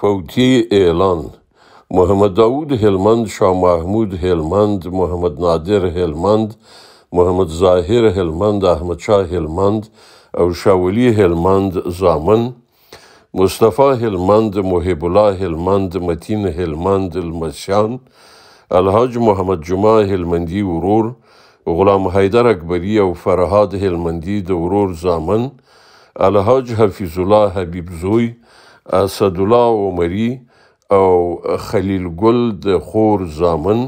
فوتی اعلان محمد داود هلمند شاه محمود هلمند محمد نادر هلمند محمد ظاهر هلمند احمد شاه هلمند او شاولی هلمند زامن مصطفی هلمند محب الله هلمند متین هلمند المسیان الحاج محمد جمعه هلمندی ورور غلام حیدر اکبری او فرهاد هلمندی د ورور زامن الحاج حفیظ الله حبیب زوی اسد الله عمري او خلیل ګل د خور زامن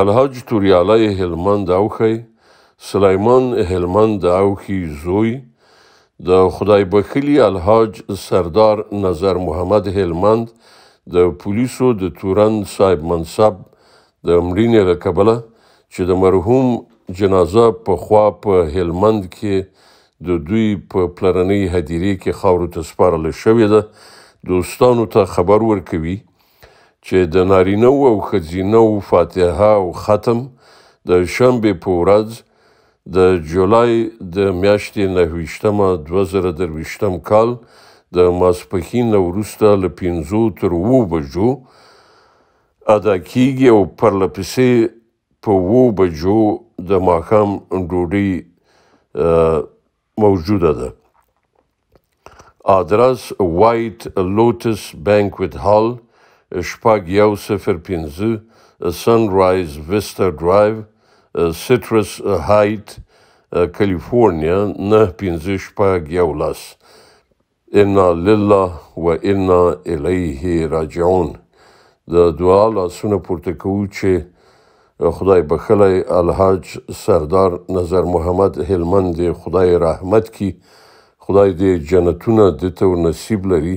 الحج توریالی هلمند اوخی سلیمان هلمند اوخی زوی د خدای بخلی الحاج سردار نظر محمد هلمند د پولیسو د تورن صاحب منصب د مړینې له کبله چې د مرحوم جنازه په خوا په هلمند کې د دوی په پلرنۍ هدیرې کې خاورو ته سپارل شوې ده دوستانو ته خبر ورکوي چې د نارینه او ښځینه او فاتحه او ختم د شنبه په ورځ د جولای د میاشتې نهویشتمه 2023 کال د ماسپخین وروسته ل 15 تر 2 بجو ادا کیږي او پر لپسې په 2 بجو د ماخام ډوډۍ موجوده ده آدرس وایټ لوټس بانکوټ هال شپږ یو صفر پنځه سنرایز ویستا ډرایو سټرس هایټ کالیفورنیا نه پنځه شپږ یو لس انا لله و انا الیه راجعون د دعا لاسونه پورته کوو چې خدای بخلی الحاج سردار نظر محمد هلمند دی خدای رحمت کی خدای دې جنتونه د تو نصیب لري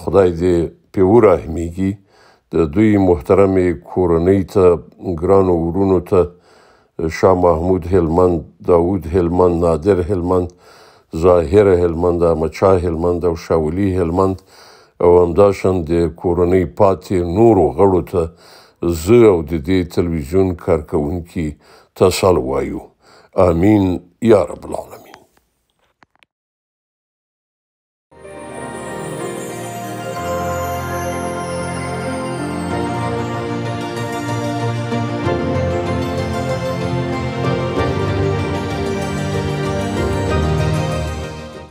خدای دې پیو رحمیږي د دوی محترم کورنۍ ته ګران ورونو ته شاه محمود هلمند داوود هلمند نادر هلمند ظاهر هلمند مچا هلمند او شاولی هلمند او همداشان د کورنۍ پاتې نورو غړو ته زه او د دې تلویزیون کارکونکي ته سل وایو امین یا رب العالمین